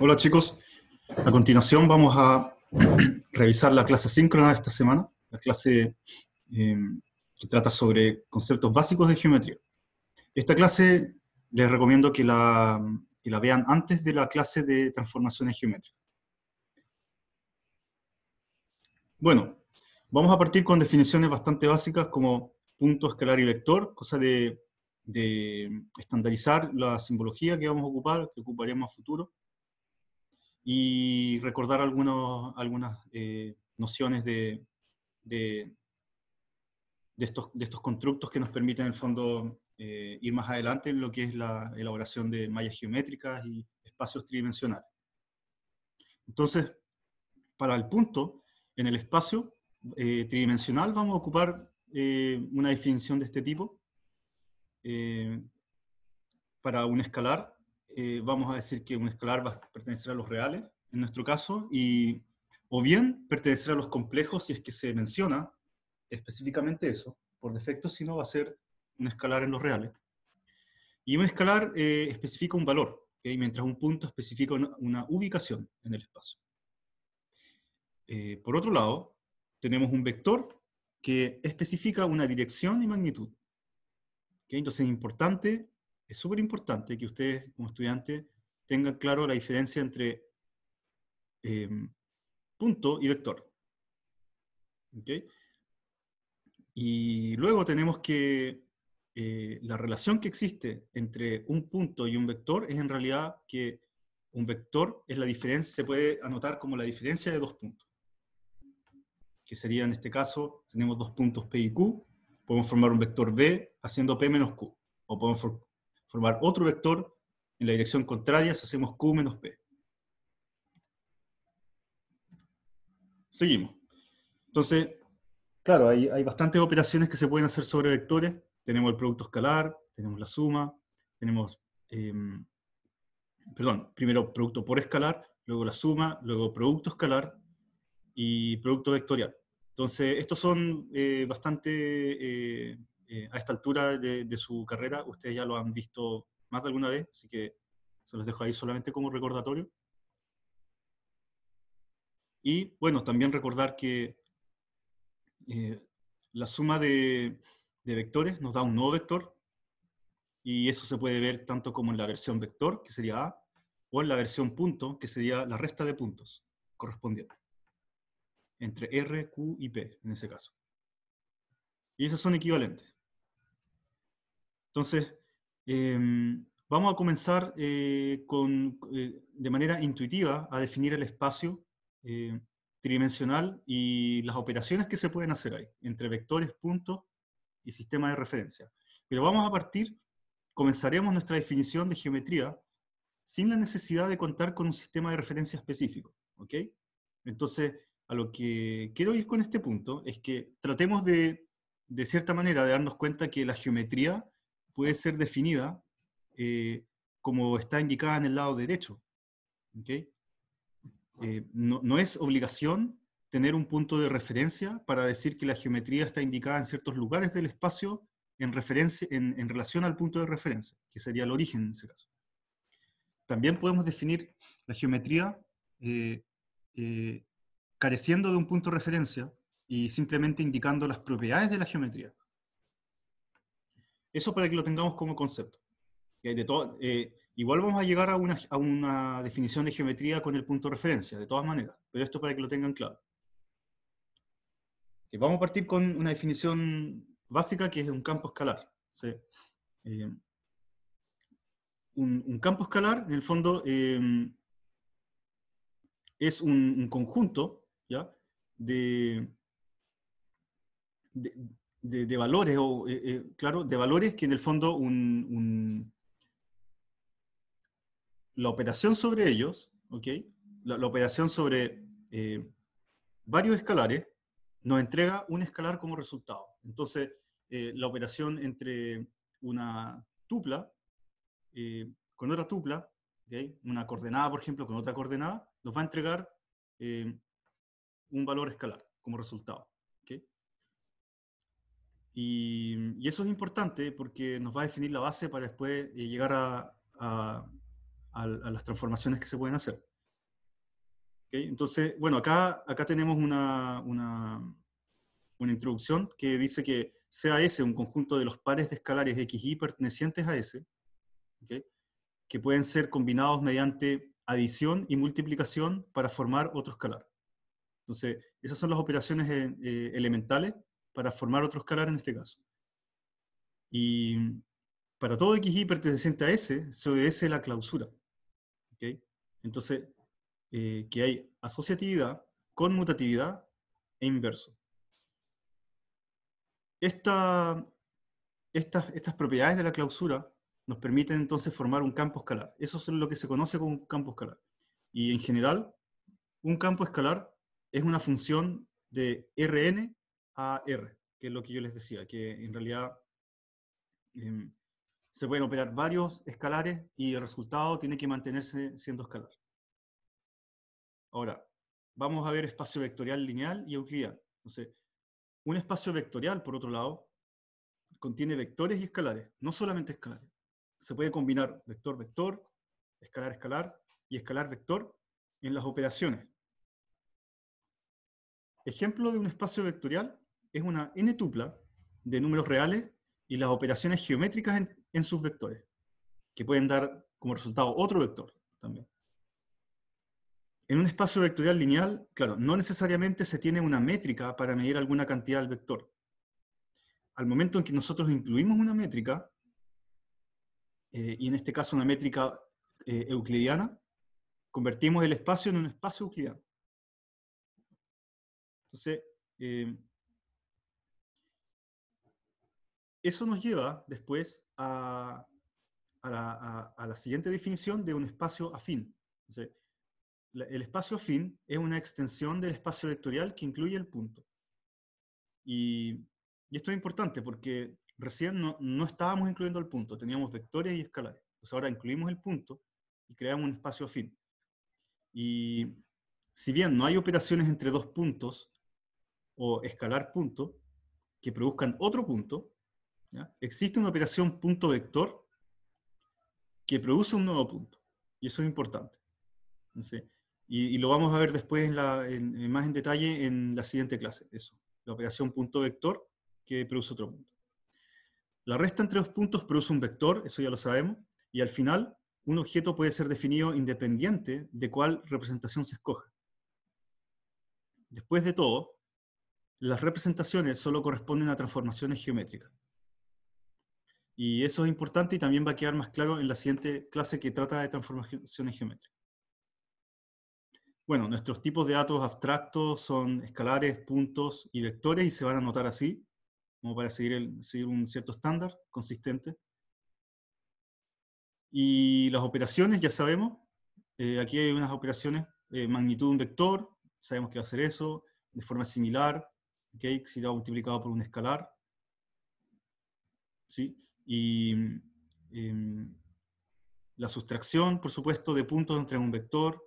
Hola chicos, a continuación vamos a revisar la clase síncrona de esta semana, la clase em, que trata sobre conceptos básicos de geometría. Esta clase les recomiendo que la, vean antes de la clase de transformaciones geométricas. Bueno, vamos a partir con definiciones bastante básicas como punto, escalar y vector, cosa de, de estandarizar la simbología que vamos a ocupar, que ocuparemos a futuro y recordar algunas eh, nociones de, estos, constructos que nos permiten en el fondo eh, ir más adelante en lo que es la elaboración de mallas geométricas y espacios tridimensionales. Entonces, para el punto, en el espacio eh, tridimensional vamos a ocupar una definición de este tipo para un escalar eh, vamos a decir que un escalar va a pertenecer a los reales, en nuestro caso, y, o bien pertenecer a los complejos si es que se menciona específicamente eso, por defecto, si no va a ser un escalar en los reales. Y un escalar eh, especifica un valor, mientras un punto especifica una, ubicación en el espacio. Eh, por otro lado, tenemos un vector que especifica una dirección y magnitud. Entonces es importante es súper importante que ustedes como estudiantes tengan claro la diferencia entre em, punto y vector. Y luego tenemos que eh, la relación que existe entre un punto y un vector es en realidad que un vector es la diferencia, se puede anotar como la diferencia de dos puntos. Que sería en este caso, tenemos dos puntos P y Q, podemos formar un vector B haciendo P menos Q, o podemos formar otro vector en la dirección contraria si hacemos Q menos P. Seguimos. Entonces, claro, hay, bastantes operaciones que se pueden hacer sobre vectores. Tenemos el producto escalar, tenemos la suma, tenemos, em, perdón, primero producto por escalar, luego la suma, luego producto escalar y producto vectorial. Entonces, estos son eh, bastante eh, eh, a esta altura de, su carrera, ustedes ya lo han visto más de alguna vez, así que se los dejo ahí solamente como recordatorio. Y bueno, también recordar que eh, la suma de, de vectores nos da un nuevo vector, y eso se puede ver tanto como en la versión vector, que sería A, o en la versión punto, que sería la resta de puntos correspondiente, entre R, Q y P en ese caso. Y esos son equivalentes. Entonces, em, vamos a comenzar eh, con, eh, de manera intuitiva a definir el espacio eh, tridimensional y las operaciones que se pueden hacer ahí, entre vectores, puntos y sistema de referencia. Pero vamos a partir, comenzaremos nuestra definición de geometría sin la necesidad de contar con un sistema de referencia específico. ¿ok? Entonces, a lo que quiero ir con este punto es que tratemos de, de cierta manera, de darnos cuenta que la geometría puede ser definida eh, como está indicada en el lado derecho. Eh, no, es obligación tener un punto de referencia para decir que la geometría está indicada en ciertos lugares del espacio en, relación al punto de referencia, que sería el origen en ese caso. También podemos definir la geometría eh, careciendo de un punto de referencia y simplemente indicando las propiedades de la geometría. Eso para que lo tengamos como concepto. Eh, igual vamos a llegar a una, definición de geometría con el punto de referencia, de todas maneras, pero esto para que lo tengan claro. vamos a partir con una definición básica que es un campo escalar. Eh, un, campo escalar, en el fondo, eh, es un, conjunto ¿ya? de, de, valores, o, eh, eh, claro, de valores que en el fondo un, la operación sobre ellos, la, operación sobre eh, varios escalares nos entrega un escalar como resultado. Entonces, la operación entre una tupla con otra tupla, una coordenada, por ejemplo, con otra coordenada, nos va a entregar un valor escalar como resultado. Y, eso es importante porque nos va a definir la base para después eh, llegar a, las transformaciones que se pueden hacer. Entonces, bueno, acá, acá tenemos una, una, una, introducción que dice que sea S un conjunto de los pares de escalares x y pertenecientes a S, que pueden ser combinados mediante adición y multiplicación para formar otro escalar. Entonces, esas son las operaciones eh, eh, elementales para formar otro escalar en este caso. Y para todo x, y perteneciente a S, se obedece la clausura. Entonces, eh, que hay asociatividad, conmutatividad e inverso. Esta, estas, estas propiedades de la clausura nos permiten entonces formar un campo escalar. Eso es lo que se conoce como un campo escalar. Y en general, un campo escalar es una función de Rn a que es lo que yo les decía, que en realidad em, se pueden operar varios escalares y el resultado tiene que mantenerse siendo escalar. Ahora, vamos a ver espacio vectorial lineal y euclidiano. Entonces, un espacio vectorial, por otro lado, contiene vectores y escalares, no solamente escalares. Se puede combinar vector-vector, escalar-escalar y escalar-vector en las operaciones. Ejemplo de un espacio vectorial es una n tupla de números reales y las operaciones geométricas en, sus vectores, que pueden dar como resultado otro vector también. En un espacio vectorial lineal, claro, no necesariamente se tiene una métrica para medir alguna cantidad del vector. Al momento en que nosotros incluimos una métrica, eh, y en este caso una métrica eh, euclidiana, convertimos el espacio en un espacio euclidiano. Entonces, eh, eso nos lleva después a, la, siguiente definición de un espacio afín. el espacio afín es una extensión del espacio vectorial que incluye el punto. Y, esto es importante porque recién no, estábamos incluyendo el punto, teníamos vectores y escalares. Pues ahora incluimos el punto y creamos un espacio afín. Y si bien no hay operaciones entre dos puntos o escalar punto que produzcan otro punto, Existe una operación punto vector que produce un nuevo punto, y eso es importante. y, lo vamos a ver después la, más en detalle en la siguiente clase, eso, la operación punto vector que produce otro punto. La resta entre dos puntos produce un vector, eso ya lo sabemos, y al final un objeto puede ser definido independiente de cuál representación se escoja. Después de todo, las representaciones solo corresponden a transformaciones geométricas. Y eso es importante y también va a quedar más claro en la siguiente clase que trata de transformaciones geométricas. Bueno, nuestros tipos de datos abstractos son escalares, puntos y vectores y se van a anotar así, como para seguir, seguir un cierto estándar consistente. Y las operaciones, ya sabemos, eh, aquí hay unas operaciones, de magnitud de un vector, sabemos que va a ser eso, de forma similar, ¿okay? si será multiplicado por un escalar. ¿sí? Y mm, em, la sustracción, por supuesto, de puntos entre un vector.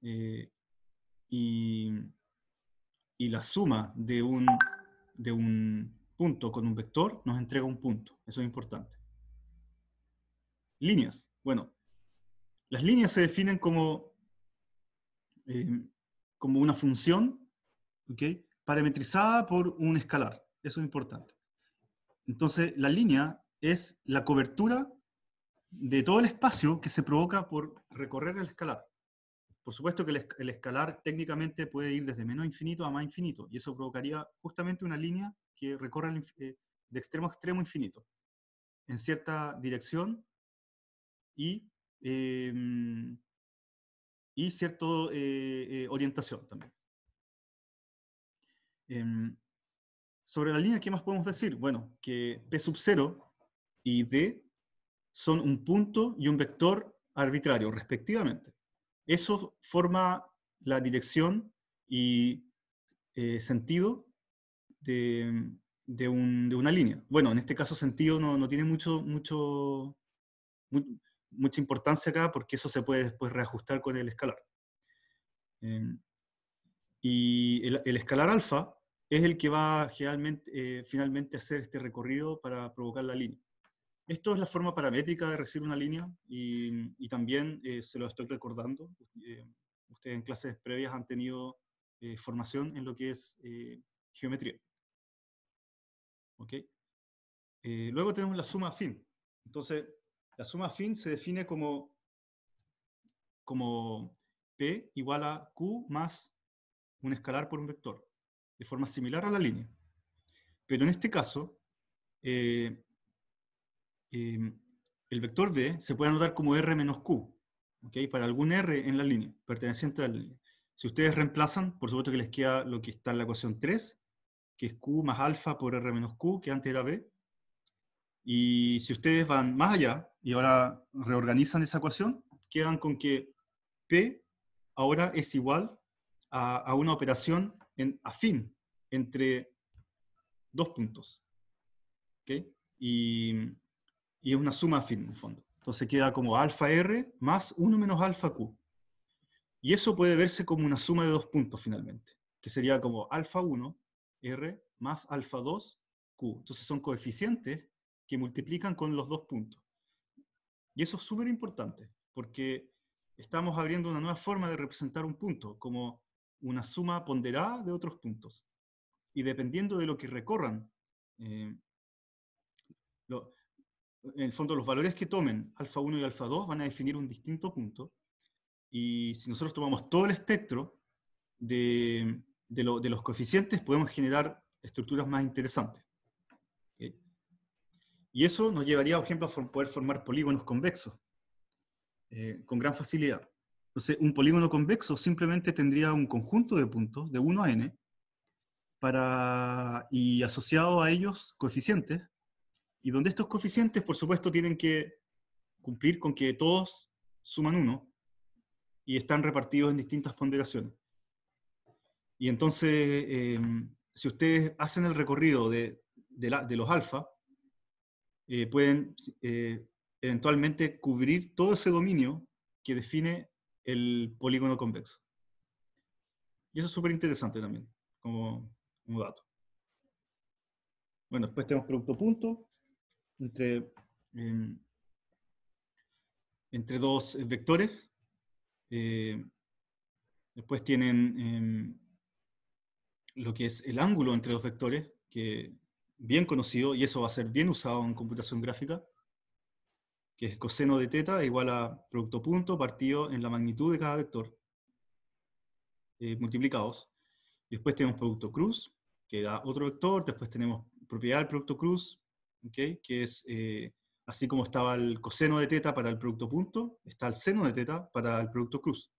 Eh, y, la suma de un, de un punto con un vector nos entrega un punto. Eso es importante. Líneas. Bueno, las líneas se definen como, em, como una función parametrizada por un escalar. Eso es importante. Entonces, la línea es la cobertura de todo el espacio que se provoca por recorrer el escalar. Por supuesto que el, escalar técnicamente puede ir desde menos infinito a más infinito, y eso provocaría justamente una línea que recorre eh, de extremo a extremo infinito, en cierta dirección y, em, eh, cierta eh, orientación también. Em, sobre la línea, ¿qué más podemos decir? Bueno, que P sub 0 y D son un punto y un vector arbitrario, respectivamente. Eso forma la dirección y eh, sentido de, una línea. Bueno, en este caso sentido no, tiene mucho, mucho, mucha importancia acá porque eso se puede después reajustar con el escalar. Em, y el escalar alfa es el que va generalmente, eh, finalmente a hacer este recorrido para provocar la línea. Esto es la forma paramétrica de recibir una línea y, también eh, se lo estoy recordando. Eh, ustedes en clases previas han tenido formación en lo que es geometría. luego tenemos la suma fin. Entonces, la suma fin se define como, como P igual a Q más un escalar por un vector de forma similar a la línea. Pero en este caso, eh, eh, el vector B se puede anotar como R menos Q, ¿okay? para algún R en la línea, perteneciente a la línea. Si ustedes reemplazan, por supuesto que les queda lo que está en la ecuación 3, que es Q más alfa por R menos Q, que antes era B. Y si ustedes van más allá y ahora reorganizan esa ecuación, quedan con que P ahora es igual a una operación en, afín entre dos puntos. Y, es una suma afín en el fondo. Entonces queda como alfa R más 1 menos alfa Q. Y eso puede verse como una suma de dos puntos finalmente, que sería como alfa 1 R más alfa 2 Q. Entonces son coeficientes que multiplican con los dos puntos. Y eso es súper importante, porque estamos abriendo una nueva forma de representar un punto, como una suma ponderada de otros puntos. Y dependiendo de lo que recorran, eh, en el fondo los valores que tomen alfa 1 y alfa 2 van a definir un distinto punto. Y si nosotros tomamos todo el espectro de, los coeficientes, podemos generar estructuras más interesantes. Y eso nos llevaría, por ejemplo, a poder formar polígonos convexos eh, con gran facilidad. Entonces, un polígono convexo simplemente tendría un conjunto de puntos de 1 a n para, y asociado a ellos coeficientes, y donde estos coeficientes, por supuesto, tienen que cumplir con que todos suman 1 y están repartidos en distintas ponderaciones. Y entonces, eh, si ustedes hacen el recorrido de, los alfa, eh, pueden eh, eventualmente cubrir todo ese dominio que define el polígono convexo. Y eso es súper interesante también, como, un dato. Bueno, después tenemos producto punto, entre, em, entre dos eh, vectores. Eh, después tienen em, lo que es el ángulo entre dos vectores, que bien conocido, y eso va a ser bien usado en computación gráfica, que es coseno de teta igual a producto punto partido en la magnitud de cada vector, eh, multiplicados. después tenemos producto cruz, que da otro vector, después tenemos propiedad del producto cruz, que es, eh, así como estaba el coseno de teta para el producto punto, está el seno de teta para el producto cruz,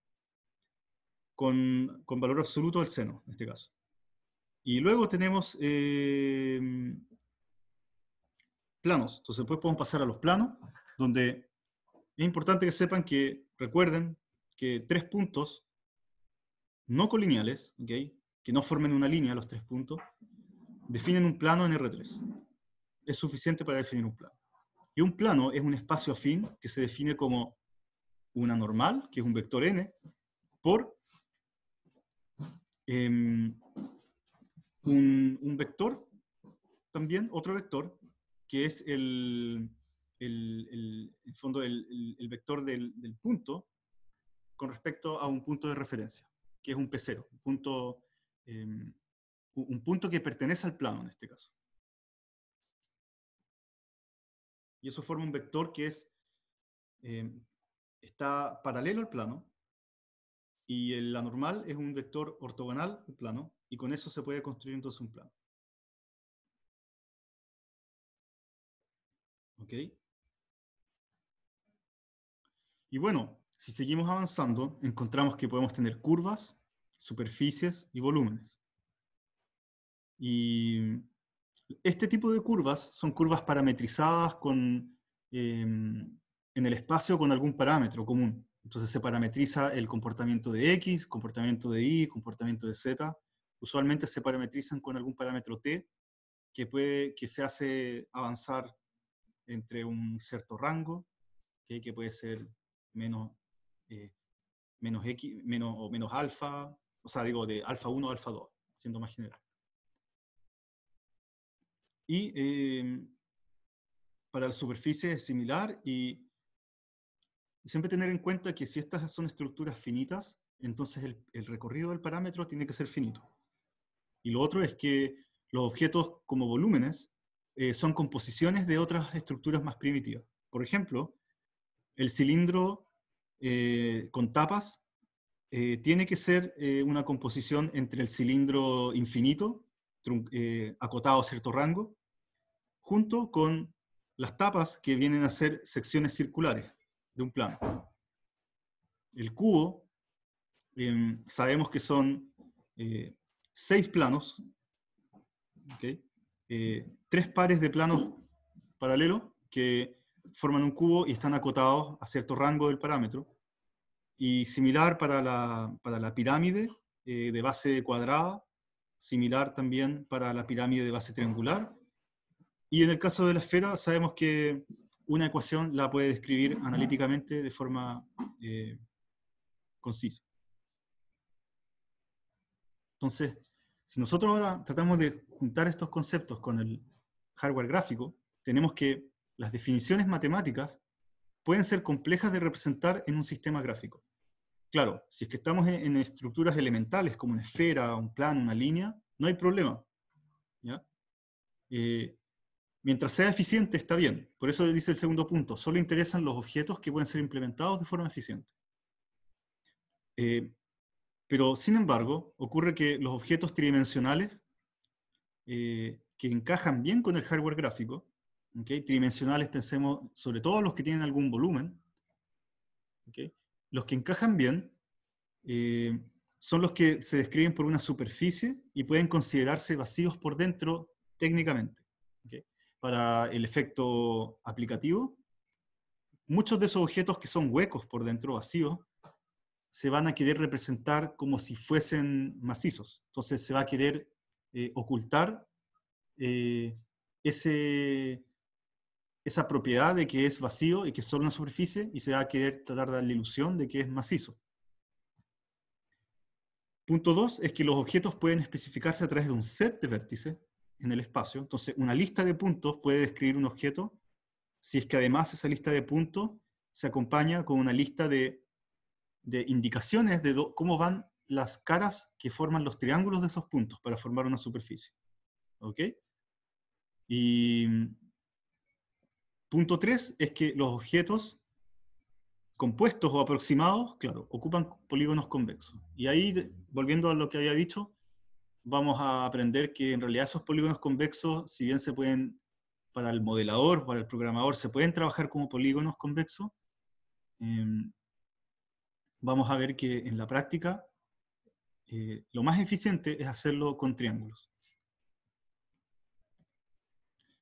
con, con valor absoluto del seno, en este caso. Y luego tenemos eh, planos, entonces después podemos pasar a los planos, donde es importante que sepan que, recuerden que tres puntos no colineales, que no formen una línea los tres puntos, definen un plano en R3. Es suficiente para definir un plano. Y un plano es un espacio afín que se define como una normal, que es un vector n, por em, un, vector, también otro vector, que es el, el, fondo, vector del, punto con respecto a un punto de referencia, que es un P0, un punto, em, un punto que pertenece al plano en este caso. Y eso forma un vector que es, em, está paralelo al plano, y la normal es un vector ortogonal al plano, y con eso se puede construir entonces un plano. ¿Ok? Y bueno, si seguimos avanzando, encontramos que podemos tener curvas, superficies y volúmenes. Y este tipo de curvas son curvas parametrizadas con, em, en el espacio con algún parámetro común. Entonces se parametriza el comportamiento de X, comportamiento de Y, comportamiento de Z. Usualmente se parametrizan con algún parámetro T que, puede, que se hace avanzar entre un cierto rango, que puede ser menos, eh, menos X, menos, o menos alfa, o sea, digo, de alfa 1 a alfa 2, siendo más general. Y em, para la superficie es similar y siempre tener en cuenta que si estas son estructuras finitas, entonces el, recorrido del parámetro tiene que ser finito. Y lo otro es que los objetos como volúmenes eh, son composiciones de otras estructuras más primitivas. Por ejemplo, el cilindro eh, con tapas, eh, tiene que ser eh, una composición entre el cilindro infinito, acotado a cierto rango, junto con las tapas que vienen a ser secciones circulares de un plano. El cubo, em, sabemos que son seis planos, tres pares de planos paralelos que forman un cubo y están acotados a cierto rango del parámetro. Y similar para la, pirámide eh, de base cuadrada, similar también para la pirámide de base triangular. Y en el caso de la esfera, sabemos que una ecuación la puede describir analíticamente de forma eh, concisa. Entonces, si nosotros tratamos de juntar estos conceptos con el hardware gráfico, tenemos que las definiciones matemáticas pueden ser complejas de representar en un sistema gráfico. Claro, si es que estamos en, estructuras elementales como una esfera, un plan, una línea, no hay problema. Eh, mientras sea eficiente está bien. Por eso dice el segundo punto, solo interesan los objetos que pueden ser implementados de forma eficiente. Eh, pero, sin embargo, ocurre que los objetos tridimensionales eh, que encajan bien con el hardware gráfico Tridimensionales pensemos sobre todo los que tienen algún volumen. Los que encajan bien eh, son los que se describen por una superficie y pueden considerarse vacíos por dentro técnicamente. Para el efecto aplicativo, muchos de esos objetos que son huecos por dentro, vacíos, se van a querer representar como si fuesen macizos. Entonces se va a querer eh, ocultar eh, ese, esa propiedad de que es vacío y que es solo una superficie y se va a querer tratar de dar la ilusión de que es macizo. Punto 2 es que los objetos pueden especificarse a través de un set de vértices en el espacio. Entonces, una lista de puntos puede describir un objeto si es que además esa lista de puntos se acompaña con una lista de, indicaciones de cómo van las caras que forman los triángulos de esos puntos para formar una superficie. ¿Ok? Y Punto tres es que los objetos compuestos o aproximados, claro, ocupan polígonos convexos. Y ahí, volviendo a lo que había dicho, vamos a aprender que en realidad esos polígonos convexos, si bien se pueden, para el modelador, para el programador, se pueden trabajar como polígonos convexos, em, vamos a ver que en la práctica eh, lo más eficiente es hacerlo con triángulos.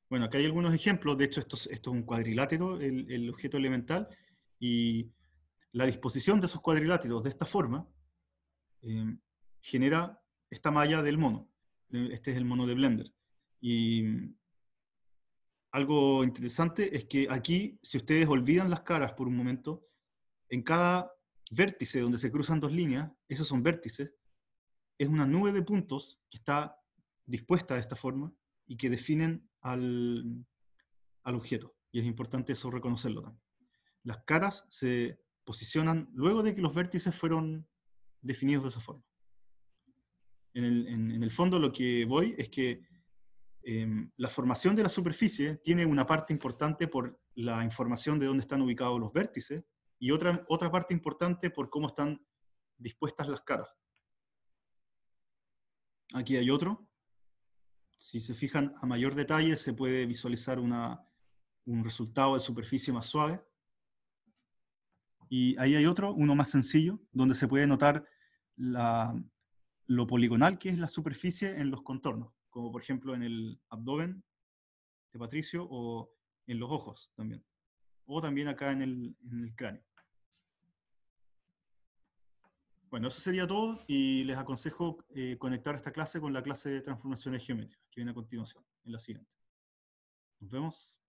Bueno, aquí hay algunos ejemplos, de hecho esto, es, esto un cuadrilátero, el, objeto elemental, y la disposición de esos cuadriláteros de esta forma em, genera esta malla del mono. Este es el mono de Blender. Y algo interesante es que aquí, si ustedes olvidan las caras por un momento, en cada vértice donde se cruzan dos líneas, esos son vértices, es una nube de puntos que está dispuesta de esta forma y que definen al, objeto. Y es importante eso reconocerlo también. Las caras se posicionan luego de que los vértices fueron definidos de esa forma. En el, fondo lo que voy es que em, la formación de la superficie tiene una parte importante por la información de dónde están ubicados los vértices y otra, otra parte importante por cómo están dispuestas las caras. Aquí hay otro. Si se fijan a mayor detalle, se puede visualizar un resultado de superficie más suave. Y ahí hay otro, uno más sencillo, donde se puede notar lo poligonal que es la superficie en los contornos, como por ejemplo en el abdomen de Patricio o en los ojos también, o también acá en el cráneo. Bueno, eso sería todo y les aconsejo eh, conectar esta clase con la clase de transformaciones geométricas que viene a continuación, en la siguiente. Nos vemos.